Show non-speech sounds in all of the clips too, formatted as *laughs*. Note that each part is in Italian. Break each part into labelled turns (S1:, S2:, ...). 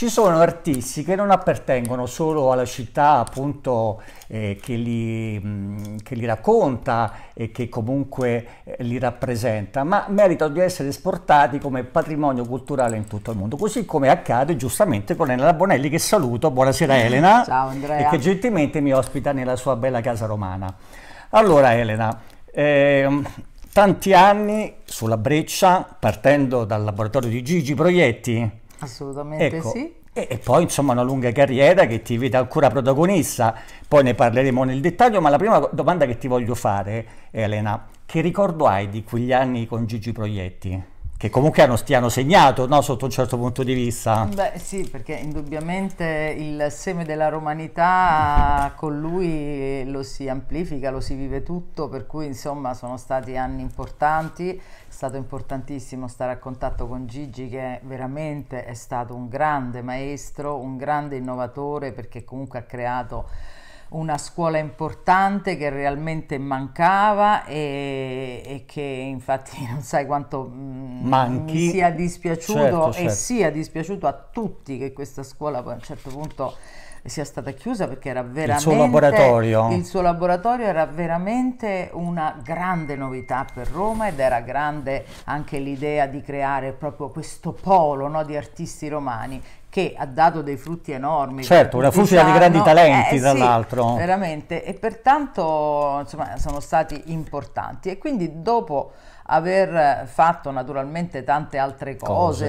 S1: Ci sono artisti che non appartengono solo alla città appunto eh, che, li, mh, che, li, racconta e che comunque eh, li rappresenta, ma meritano di essere esportati come patrimonio culturale in tutto il mondo, così come accade giustamente con Elena Bonelli che saluto, buonasera mm, Elena,
S2: Ciao Andrea. e che
S1: gentilmente mi ospita nella sua bella casa romana. Allora Elena, eh, tanti anni sulla breccia partendo dal laboratorio di Gigi Proietti,
S2: Assolutamente ecco, sì.
S1: E, e, poi insomma una lunga carriera che ti vede ancora protagonista, poi ne parleremo nel dettaglio, ma la prima domanda che ti voglio fare, Elena, che ricordo hai di quegli anni con Gigi Proietti? che comunque hanno, ti hanno segnato no? sotto un certo punto di vista.
S2: Beh sì, perché indubbiamente il seme della romanità con lui lo si amplifica, lo si vive tutto, per cui insomma sono stati anni importanti, è stato importantissimo stare a contatto con Gigi che veramente è stato un grande maestro, un grande innovatore perché comunque ha creato una scuola importante che realmente mancava e, e che infatti *laughs* non sai quanto mm, Manchi. mi sia dispiaciuto certo, e certo. sia dispiaciuto a tutti che questa scuola poi a un certo punto sia stata chiusa perché era veramente il suo laboratorio, il suo laboratorio era veramente una grande novità per Roma ed era grande anche l'idea di creare proprio questo polo no, di artisti romani che ha dato dei frutti enormi. Certo, una fucina diciamo, di grandi eh, talenti, eh, tra sì, l'altro. Veramente, e pertanto insomma, sono stati importanti. E quindi dopo aver fatto naturalmente tante altre cose,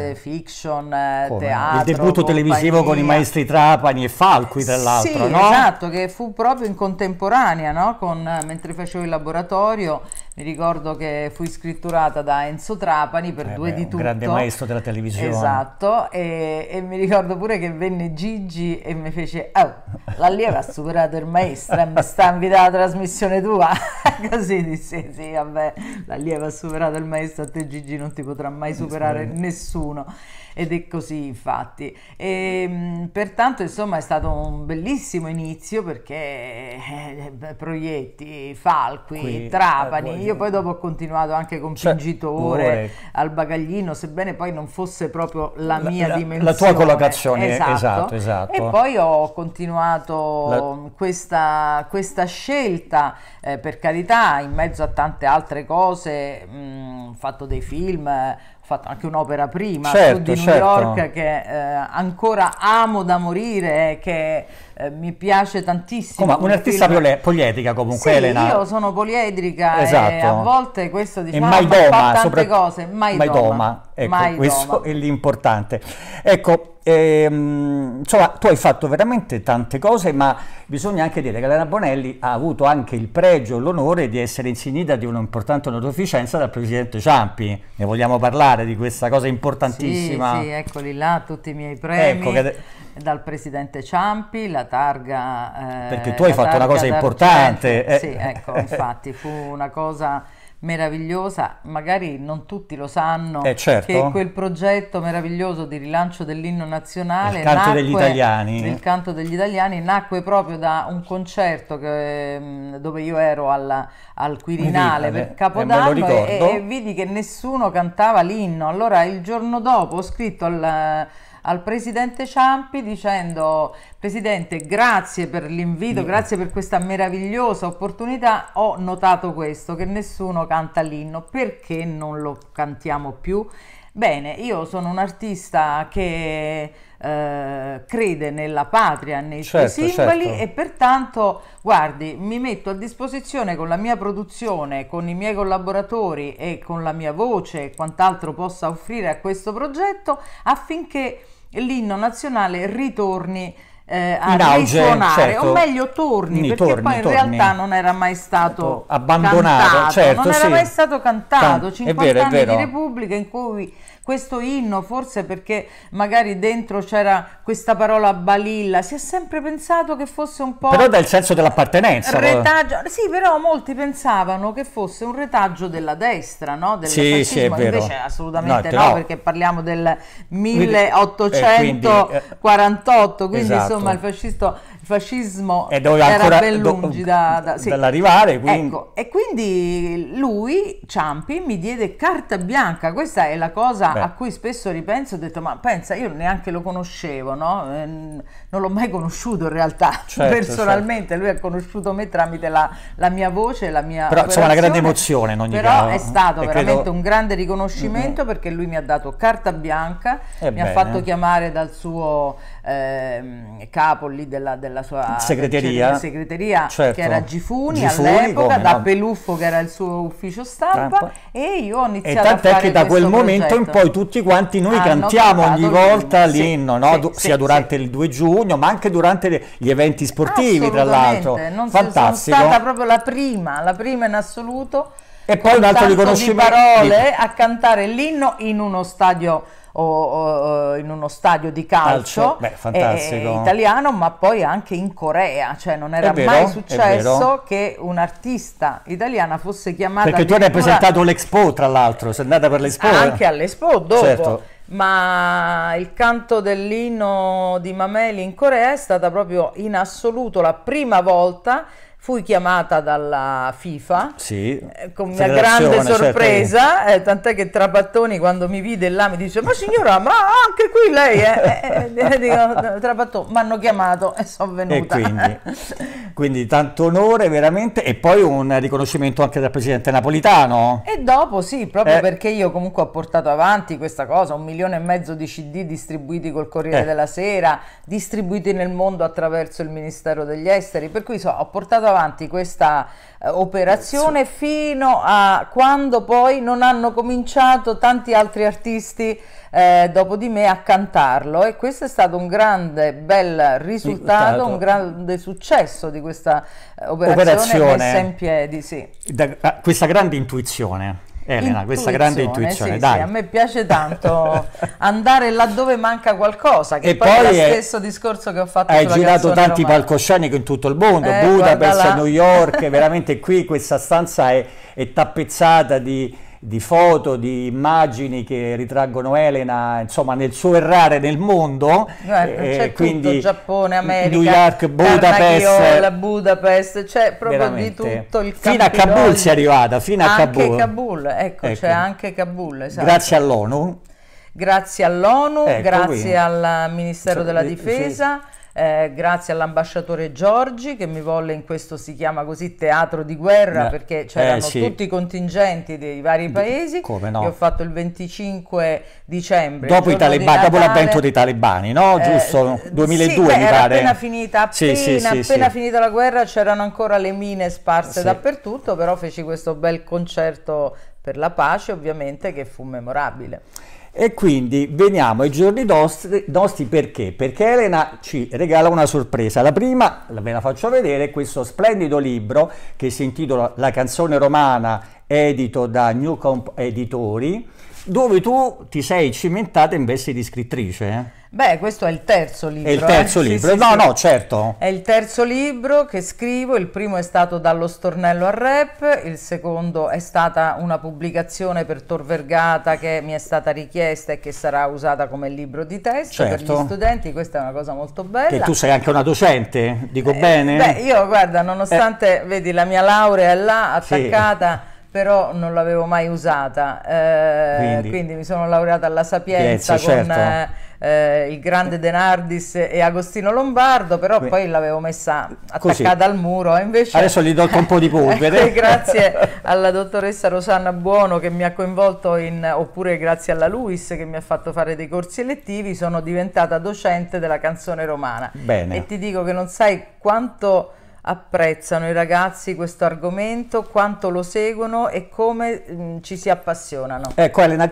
S2: cose. fiction, eh, Come? teatro. Il debutto compagnia. televisivo con i maestri
S1: Trapani e Falqui, tra l'altro. Sì, no? esatto,
S2: che fu proprio in contemporanea, no? con, mentre facevo il laboratorio. Mi ricordo che fui scritturata da Enzo Trapani per eh due beh, di tutto. Un grande maestro
S1: della televisione.
S2: Esatto, e, e mi ricordo pure che venne Gigi e mi fece... Oh, l'allievo ha superato il maestro e eh, mi sta invitando la trasmissione tua *laughs* così disse sì vabbè l'allievo ha superato il maestro a te Gigi non ti potrà mai superare nessuno ed è così infatti e, ehm, pertanto insomma è stato un bellissimo inizio perché eh, eh Proietti, Falqui, Qui, eh, Trapani eh, poi... io poi dopo ho continuato anche con cioè, Pingitore al bagaglino, sebbene poi non fosse proprio la mia la, dimensione. La tua collocazione, esatto. esatto, esatto. E poi ho continuato la... questa, questa, scelta, eh, per carità, in mezzo a tante altre cose, mm, ho fatto dei film, fatto anche un'opera prima certo, su di New certo. York che eh, ancora amo da morire, e che eh, mi piace tantissimo. Oh, un'artista film...
S1: polietica comunque, sì, Elena. io
S2: sono poliedrica esatto. e a volte questo diciamo e mai doma, fa tante sopra... cose, mai, mai doma. doma.
S1: Ecco, mai questo doma. è l'importante. Ecco, ehm, insomma, tu hai fatto veramente tante cose, ma bisogna anche dire che Elena Bonelli ha avuto anche il pregio e l'onore di essere insignita di un'importante onorificenza dal presidente Ciampi. Ne vogliamo parlare di questa cosa importantissima? Sì, sì
S2: eccoli là tutti i miei premi. Ecco che... Dal presidente Ciampi, la targa. Eh, Perché tu hai fatto una cosa importante. Eh. Sì, ecco, infatti fu una cosa meravigliosa, magari non tutti lo sanno, eh certo. che quel progetto meraviglioso di rilancio dell'inno nazionale, il canto nacque, degli italiani, il canto degli italiani nacque proprio da un concerto che, mm, dove io ero alla, al Quirinale per Capodanno eh, e, e, vidi che nessuno cantava l'inno, allora il giorno dopo ho scritto al al presidente Ciampi dicendo presidente grazie per l'invito, mm. grazie per questa meravigliosa opportunità, ho notato questo, che nessuno canta l'inno, perché non lo cantiamo più? Bene, io sono un artista che eh, crede nella patria, nei certo, suoi simboli certo. e pertanto, guardi, mi metto a disposizione con la mia produzione, con i miei collaboratori e con la mia voce e quant'altro possa offrire a questo progetto affinché l'inno nazionale ritorni eh, a in auge, risuonare, certo. o meglio torni, Quindi, perché torni, poi in torni. realtà non era mai stato abbandonato, cantato, certo, non era sì. mai stato cantato, Can- 50 è vero, è vero. di Repubblica in cui questo inno, forse perché magari dentro c'era questa parola balilla, si è sempre pensato che fosse un po'... Però dal senso
S1: dell'appartenenza. Retaggio...
S2: Sì, però molti pensavano che fosse un retaggio della destra, no? Del sì, sì, è vero. Invece assolutamente no, no, no, perché parliamo del 1848, quindi, eh, eh quindi esatto. insomma il fascista fascismo e doveva era ben lungi do, da, da, sì. dall'arrivare. Quindi... Ecco, e quindi lui, Ciampi, mi diede carta bianca. Questa è la cosa Beh. a cui spesso ripenso. Ho detto, ma pensa, io neanche lo conoscevo, no? Ehm, non l'ho mai conosciuto in realtà *laughs* certo, certo, personalmente. Certo. Lui ha conosciuto me tramite la, la mia voce, la mia. Però insomma, una grande
S1: emozione. In ogni però caso. è eh, stato e veramente credo...
S2: un grande riconoscimento mm-hmm. perché lui mi ha dato carta bianca, e mi bene. ha fatto chiamare dal suo eh, capo lì della, della la sua segreteria, cioè, segreteria certo. che era certo. Gifuni, Gifuni all'epoca, da no? Peluffo che era il suo ufficio stampa Campo. e io ho iniziato e tant'è che da quel momento progetto. in poi
S1: tutti quanti noi Hanno cantiamo ogni volta sì, l'inno, no? sì, sia sì, durante il 2 giugno ma anche durante gli eventi sportivi tra l'altro, fantastico. Sono stata
S2: proprio la prima, la prima in assoluto e poi un altro riconoscimento parole a cantare l'inno in uno stadio o, o, eh, in uno stadio di calcio, calcio. Beh, eh, italiano, ma poi anche in Corea, cioè non era vero, mai successo che un'artista italiana fosse chiamata Perché addirittura... tu hai presentato
S1: l'Expo, tra l'altro, sei andata per l'Expo. Eh? Anche
S2: all'Expo dopo. Certo. Ma il canto dell'inno di Mameli in Corea è stata proprio in assoluto la prima volta Fui chiamata dalla FIFA
S1: sì, eh, con una grande certo. sorpresa,
S2: certo. eh, tant'è che Trapattoni quando mi vide là mi dice ma signora, ma anche qui lei è... *laughs* Eh, eh, dico, Trapattoni, mi hanno chiamato e sono venuta. E quindi,
S1: *laughs* quindi tanto onore veramente e poi un riconoscimento anche dal presidente Napolitano.
S2: E dopo sì, proprio perché io comunque ho portato avanti questa cosa, un milione e mezzo di CD distribuiti col Corriere della Sera, distribuiti nel mondo attraverso il Ministero degli Esteri, per cui so, ho portato avanti questa eh, operazione Grazie. fino a quando poi non hanno cominciato tanti altri artisti eh, dopo di me a cantarlo e questo è stato un grande bel risultato, Stato. un grande successo di questa operazione, eh, operazione. messa in piedi. Sì.
S1: Da, ah, questa grande intuizione Elena, intuizione, questa grande intuizione, sì, dai. Sì, a me
S2: piace tanto *laughs* andare laddove manca qualcosa, che e poi, è lo stesso discorso che ho fatto Hai girato tanti romana.
S1: palcoscenici in tutto il mondo, eh, Budapest, New York, *laughs* veramente qui questa stanza è, è tappezzata di di foto, di immagini che ritraggono Elena, insomma, nel suo errare nel mondo. Guarda, eh, c'è quindi tutto,
S2: Giappone, America, New York, Budapest, Budapest c'è proprio veramente. di tutto il Fino a Kabul si è arrivata, fino a anche Kabul. Kabul ecco, ecco. c'è anche Kabul, esatto. Grazie
S1: all'ONU
S2: grazie all'ONU, ecco grazie qui. al Ministero della eh, Difesa. Sì. Eh, grazie all'ambasciatore Giorgi che mi volle in questo si chiama così teatro di guerra eh, perché c'erano eh, sì. tutti i contingenti dei vari paesi Come no? Io ho fatto il 25 dicembre dopo, il il dopo l'avvento dei
S1: talebani no? Eh, giusto? 2002 sì, beh, mi pare appena
S2: finita, appena, sì, sì, appena finita la guerra c'erano ancora le mine sparse dappertutto però feci questo bel concerto per la pace ovviamente che fu memorabile.
S1: E quindi veniamo ai giorni nostri, nostri, perché? Perché Elena ci regala una sorpresa. La prima, ve la faccio vedere, è questo splendido libro che si intitola La canzone romana, edito da Newcomb Editori, dove tu ti sei cimentata in veste di scrittrice. Eh?
S2: Beh, questo è il terzo libro. È il eh. terzo eh? libro, sì, no, sì, no,
S1: certo. È
S2: il terzo libro che scrivo, il primo è stato Dallo stornello al rap, il secondo è stata una pubblicazione per Tor Vergata che mi è stata richiesta e che sarà usata come libro di testo certo. per gli certo. studenti, questa è una cosa molto bella. Che tu sei
S1: anche una docente, dico eh, bene? Beh, io
S2: guarda, nonostante, eh. vedi, la mia laurea è là attaccata... Sì però non l'avevo mai usata, eh, quindi. quindi. mi sono laureata alla Sapienza Piezza, con certo. eh, il grande Denardis e Agostino Lombardo, però quindi. poi l'avevo messa attaccata Così. al muro. Invece... Adesso gli do un po' di polvere. ecco, *laughs* grazie alla dottoressa Rosanna Buono che mi ha coinvolto, in, oppure grazie alla Luis che mi ha fatto fare dei corsi elettivi, sono diventata docente della canzone romana.
S1: Bene. E ti
S2: dico che non sai quanto apprezzano i ragazzi questo argomento, quanto lo seguono e come mh, ci si appassionano. Ecco
S1: Elena,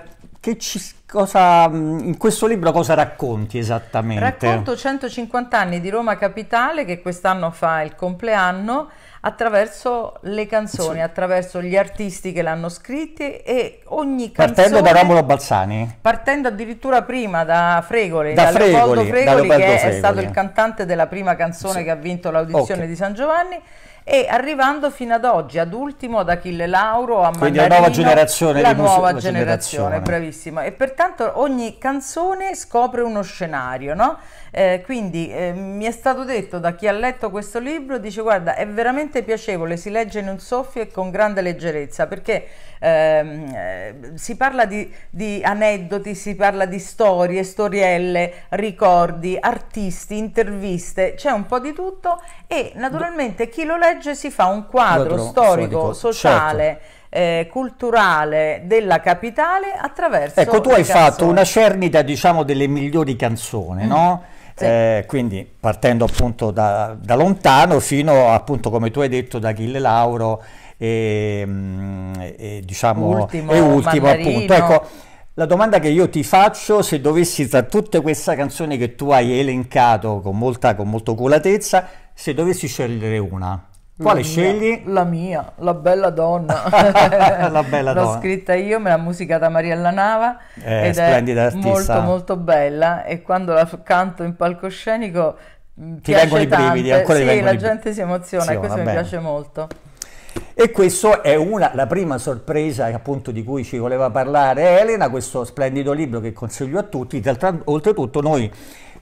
S1: ci, cosa, in questo libro cosa racconti esattamente? Racconto
S2: 150 anni di Roma Capitale che quest'anno fa il compleanno attraverso le canzoni, attraverso gli artisti che l'hanno scritte e ogni canzone... Partendo da Romolo
S1: Balzani?
S2: Partendo addirittura prima da Fregoli, da, da Fregoli, Leopoldo Fregoli da che Fregoli. è stato il cantante della prima canzone sì. che ha vinto l'audizione okay. di San Giovanni e arrivando fino ad oggi, ad ultimo ad Achille Lauro, a Quindi Mandarino, la nuova generazione. La nuova generazione, bravissima. E pertanto ogni canzone scopre uno scenario, no? Eh, quindi eh, mi è stato detto da chi ha letto questo libro, dice guarda è veramente piacevole, si legge in un soffio e con grande leggerezza perché ehm, eh, si parla di, di aneddoti, si parla di storie, storielle, ricordi, artisti, interviste, c'è un po' di tutto e naturalmente chi lo legge legge si fa un quadro storico, storico, certo. sociale, eh, culturale della capitale attraverso Ecco, tu le hai fatto una
S1: cernita, diciamo, delle migliori canzoni, mm. no? sì. Eh, quindi partendo appunto da, da lontano fino appunto come tu hai detto da Achille Lauro e, mm, e, diciamo Ultimo, e ultimo appunto ecco la domanda che io ti faccio, se dovessi tra tutte queste canzoni che tu hai elencato con, molta, con molto culatezza, se dovessi scegliere una, quale la scegli?
S2: Mia, la mia, la bella donna. *laughs*
S1: la bella *laughs* donna. L'ho scritta
S2: io, me l'ha musicata Mariella Nava. Eh, ed splendida è artista. molto molto bella e quando la canto in palcoscenico mm, ti vengono i brividi, ancora sì, la gente si emoziona e questo vabbè. mi piace molto.
S1: E questa è una, la prima sorpresa eh, appunto di cui ci voleva parlare Elena, questo splendido libro che consiglio a tutti, oltretutto noi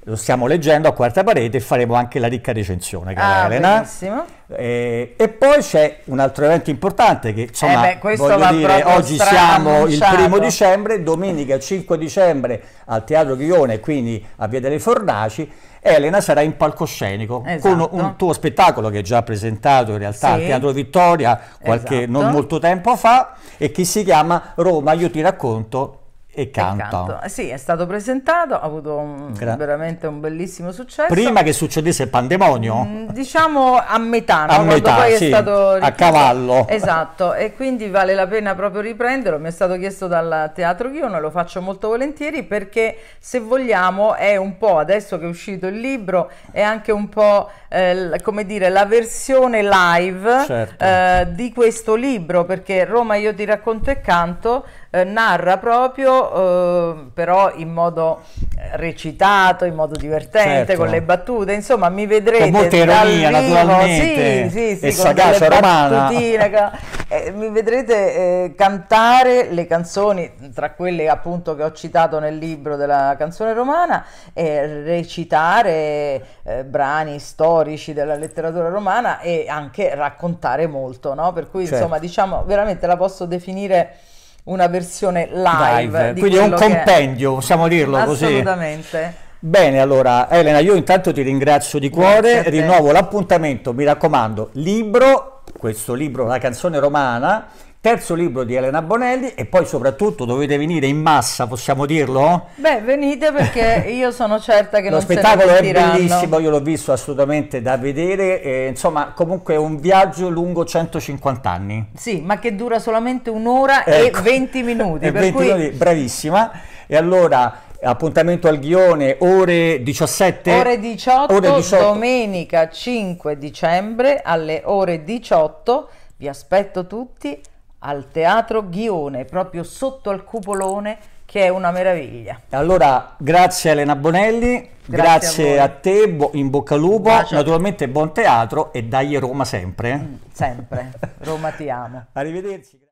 S1: lo stiamo leggendo a quarta parete e faremo anche la ricca recensione, cara ah, Elena. Benissimo. E, eh, e poi c'è un altro evento importante che insomma, eh beh, voglio dire, oggi siamo il primo dicembre, domenica 5 dicembre al Teatro Ghione, quindi a Via delle Fornaci, Elena sarà in palcoscenico esatto. con un tuo spettacolo che è già presentato in realtà sì. al Teatro Vittoria qualche esatto. non molto tempo fa e che si chiama Roma, io ti racconto e canta. E eh,
S2: sì, è stato presentato, ha avuto un, Gra- veramente un bellissimo successo. Prima
S1: che succedesse il pandemonio? Mm,
S2: diciamo a metà, no? a metà, poi sì, è stato ripreso. a cavallo. Esatto, e quindi vale la pena proprio riprenderlo. Mi è stato chiesto dal Teatro Ghione, lo faccio molto volentieri perché se vogliamo è un po', adesso che è uscito il libro, è anche un po' eh, come dire la versione live certo. eh, di questo libro, perché Roma io ti racconto e canto eh, narra proprio, eh, però in modo recitato, in modo divertente, certo. con le battute, insomma mi vedrete con molta ironia dal vivo, naturalmente, sì, sì, sì, con delle battutine, eh, mi vedrete eh, cantare le canzoni, tra quelle appunto che ho citato nel libro della canzone romana, recitare eh, brani storici della letteratura romana e anche raccontare molto, no? per cui certo. insomma diciamo veramente la posso definire una versione live. live. Quindi è un compendio,
S1: è. possiamo dirlo così.
S2: Assolutamente.
S1: Bene, allora Elena, io intanto ti ringrazio di cuore, rinnovo l'appuntamento, mi raccomando, libro, questo libro, La canzone romana, terzo libro di Elena Bonelli e poi soprattutto dovete venire in massa, possiamo dirlo?
S2: Beh, venite perché *laughs* io sono certa che Lo non se Lo spettacolo è bellissimo,
S1: io l'ho visto assolutamente da vedere, e, eh, insomma comunque è un viaggio lungo 150 anni.
S2: Sì, ma che dura solamente un'ora ecco. *laughs* e 20
S1: minuti. e 20 cui... minuti, bravissima. E allora appuntamento al ghione ore 17 ore 18, ore 18
S2: domenica 5 dicembre alle ore 18 vi aspetto tutti al Teatro Ghione, proprio sotto al cupolone, che è una meraviglia.
S1: Allora, grazie Elena Bonelli, grazie, grazie a, a, te, in bocca al lupo, Bacio. naturalmente buon teatro e dai Roma sempre. Eh. Mm, sempre, Roma ti amo. *laughs* Arrivederci.